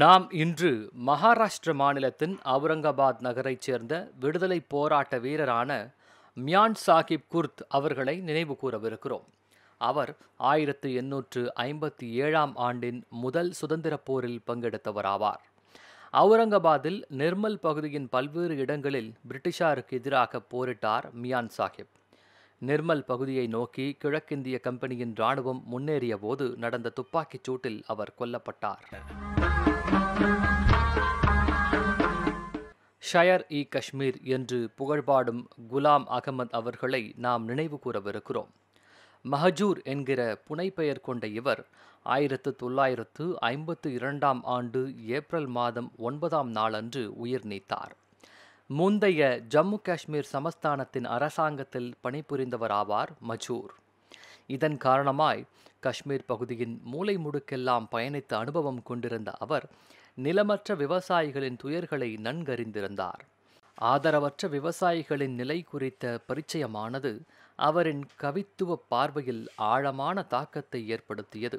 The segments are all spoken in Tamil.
நாம் இன்று மகாராஷ்டிர மாநிலத்தின் அவுரங்காபாத் நகரைச் சேர்ந்த விடுதலை போராட்ட வீரரான மியான் சாஹிப் குர்த் அவர்களை நினைவு கூறவிருக்கிறோம் அவர் ஆயிரத்து எண்ணூற்று ஐம்பத்தி ஏழாம் ஆண்டின் முதல் சுதந்திர போரில் பங்கெடுத்தவராவார் அவுரங்காபாத்தில் நிர்மல் பகுதியின் பல்வேறு இடங்களில் பிரிட்டிஷாருக்கு எதிராக போரிட்டார் மியான் சாஹிப் நிர்மல் பகுதியை நோக்கி கிழக்கிந்திய கம்பெனியின் இராணுவம் முன்னேறிய போது நடந்த துப்பாக்கிச் சூட்டில் அவர் கொல்லப்பட்டார் ஷயர் இ காஷ்மீர் என்று புகழ்பாடும் குலாம் அகமது அவர்களை நாம் நினைவு கூறவிருக்கிறோம் மஹஜூர் என்கிற புனைப்பெயர் கொண்ட இவர் ஆயிரத்து தொள்ளாயிரத்து ஐம்பத்து இரண்டாம் ஆண்டு ஏப்ரல் மாதம் ஒன்பதாம் நாளன்று உயிர் நீத்தார் முந்தைய ஜம்மு காஷ்மீர் சமஸ்தானத்தின் அரசாங்கத்தில் பணிபுரிந்தவராவார் மஜூர் இதன் காரணமாய் காஷ்மீர் பகுதியின் மூலை முடுக்கெல்லாம் பயணித்த அனுபவம் கொண்டிருந்த அவர் நிலமற்ற விவசாயிகளின் துயர்களை நன்கறிந்திருந்தார் ஆதரவற்ற விவசாயிகளின் நிலை குறித்த பரிச்சயமானது அவரின் கவித்துவ பார்வையில் ஆழமான தாக்கத்தை ஏற்படுத்தியது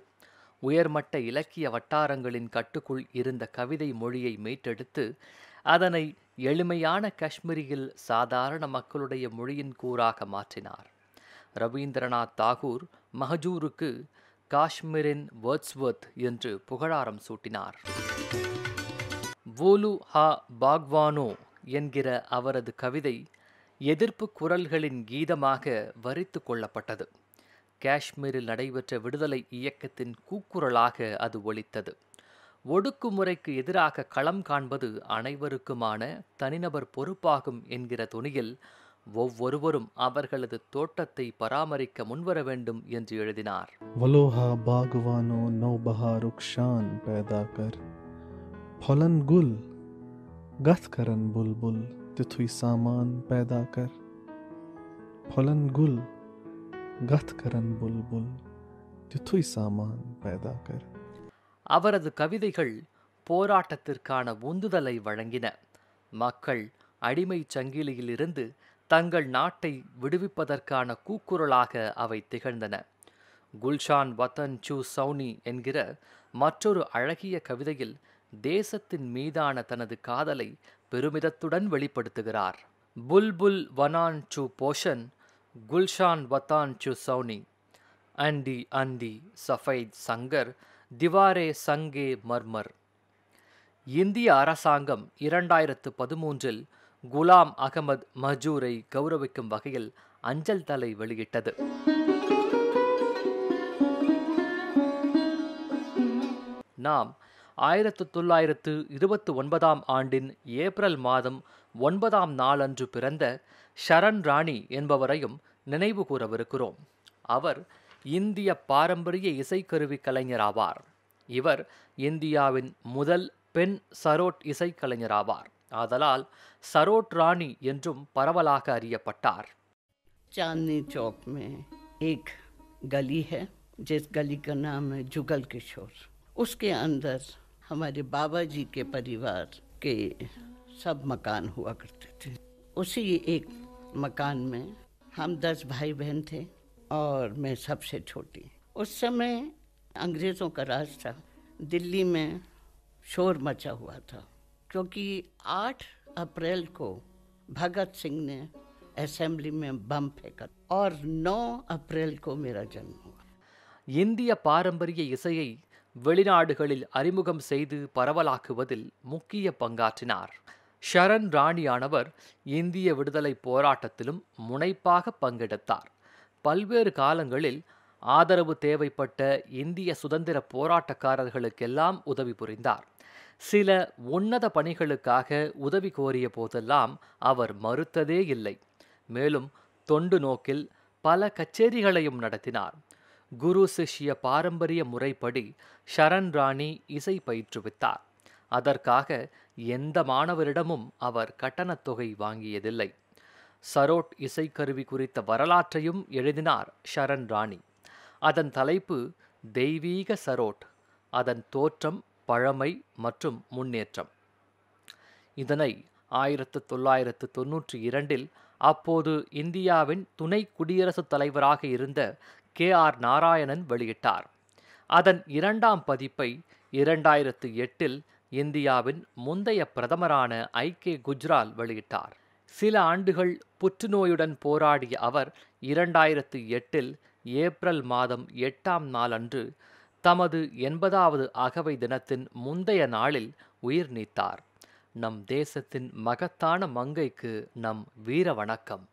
உயர்மட்ட இலக்கிய வட்டாரங்களின் கட்டுக்குள் இருந்த கவிதை மொழியை மீட்டெடுத்து அதனை எளிமையான காஷ்மீரியில் சாதாரண மக்களுடைய மொழியின் கூறாக மாற்றினார் ரவீந்திரநாத் தாகூர் மஹஜூருக்கு காஷ்மீரின் வேர்ட்ஸ்வர்த் என்று புகழாரம் சூட்டினார் வோலு ஹா பாக்வானோ என்கிற அவரது கவிதை எதிர்ப்பு குரல்களின் கீதமாக வரித்து கொள்ளப்பட்டது காஷ்மீரில் நடைபெற்ற விடுதலை இயக்கத்தின் கூக்குரலாக அது ஒழித்தது ஒடுக்குமுறைக்கு எதிராக களம் காண்பது அனைவருக்குமான தனிநபர் பொறுப்பாகும் என்கிற துணியில் ஒவ்வொருவரும் அவர்களது தோட்டத்தை பராமரிக்க முன்வர வேண்டும் என்று எழுதினார் வலோஹா பாகுவானோ நோபஹா ருக்ஷான் பேதா அவரது கவிதைகள் போராட்டத்திற்கான உந்துதலை வழங்கின மக்கள் அடிமை சங்கிலியிலிருந்து தங்கள் நாட்டை விடுவிப்பதற்கான கூக்குரலாக அவை திகழ்ந்தன குல்ஷான் வத்தன் சு சௌனி என்கிற மற்றொரு அழகிய கவிதையில் தேசத்தின் மீதான தனது காதலை பெருமிதத்துடன் வெளிப்படுத்துகிறார் புல் புல் வனான் சு போஷன் குல்ஷான் வத்தான் சு சௌனி அண்டி அந்தி சஃபைத் சங்கர் திவாரே சங்கே மர்மர் இந்திய அரசாங்கம் இரண்டாயிரத்து பதிமூன்றில் குலாம் அகமது மஜூரை கௌரவிக்கும் வகையில் அஞ்சல் தலை வெளியிட்டது நாம் ஆயிரத்து தொள்ளாயிரத்து இருபத்தி ஒன்பதாம் ஆண்டின் ஏப்ரல் மாதம் ஒன்பதாம் நாளன்று பிறந்த ஷரண் ராணி என்பவரையும் நினைவு கூறவிருக்கிறோம் அவர் இந்திய பாரம்பரிய இசைக்கருவி கலைஞராவார் இவர் இந்தியாவின் முதல் பெண் சரோட் இசைக்கலைஞராவார் ஆதலால் रानी ராணி என்றும் பரவலாக அறியப்பட்டார் चांदनी चौक में एक गली है जिस गली का नाम है जुगल किशोर उसके अंदर हमारे बाबा जी के परिवार के सब मकान हुआ करते थे उसी एक मकान में हम दस भाई बहन थे और मैं सबसे छोटी उस समय अंग्रेज़ों का राज था दिल्ली में शोर मचा हुआ था क्योंकि 8 अप्रैल को भगत सिंह ने असेंबली में बम फेंका और 9 को கோ जन्म हुआ இந்திய பாரம்பரிய இசையை வெளிநாடுகளில் அறிமுகம் செய்து பரவலாக்குவதில் முக்கிய பங்காற்றினார் ஷரண் ராணியானவர் இந்திய விடுதலை போராட்டத்திலும் முனைப்பாக பங்கெடுத்தார் பல்வேறு காலங்களில் ஆதரவு தேவைப்பட்ட இந்திய சுதந்திர போராட்டக்காரர்களுக்கெல்லாம் உதவி புரிந்தார் சில உன்னத பணிகளுக்காக உதவி கோரிய போதெல்லாம் அவர் மறுத்ததே இல்லை மேலும் தொண்டு நோக்கில் பல கச்சேரிகளையும் நடத்தினார் குரு சிஷ்ய பாரம்பரிய முறைப்படி ஷரண் ராணி இசை பயிற்றுவித்தார் அதற்காக எந்த மாணவரிடமும் அவர் கட்டணத் தொகை வாங்கியதில்லை சரோட் இசைக்கருவி குறித்த வரலாற்றையும் எழுதினார் ஷரண் ராணி அதன் தலைப்பு தெய்வீக சரோட் அதன் தோற்றம் பழமை மற்றும் முன்னேற்றம் இதனை ஆயிரத்து தொள்ளாயிரத்து தொன்னூற்றி இரண்டில் அப்போது இந்தியாவின் துணை குடியரசுத் தலைவராக இருந்த கே ஆர் நாராயணன் வெளியிட்டார் அதன் இரண்டாம் பதிப்பை இரண்டாயிரத்து எட்டில் இந்தியாவின் முந்தைய பிரதமரான ஐ கே குஜ்ரால் வெளியிட்டார் சில ஆண்டுகள் புற்றுநோயுடன் போராடிய அவர் இரண்டாயிரத்து எட்டில் ஏப்ரல் மாதம் எட்டாம் நாளன்று தமது எண்பதாவது அகவை தினத்தின் முந்தைய நாளில் உயிர் நீத்தார் நம் தேசத்தின் மகத்தான மங்கைக்கு நம் வீர வணக்கம்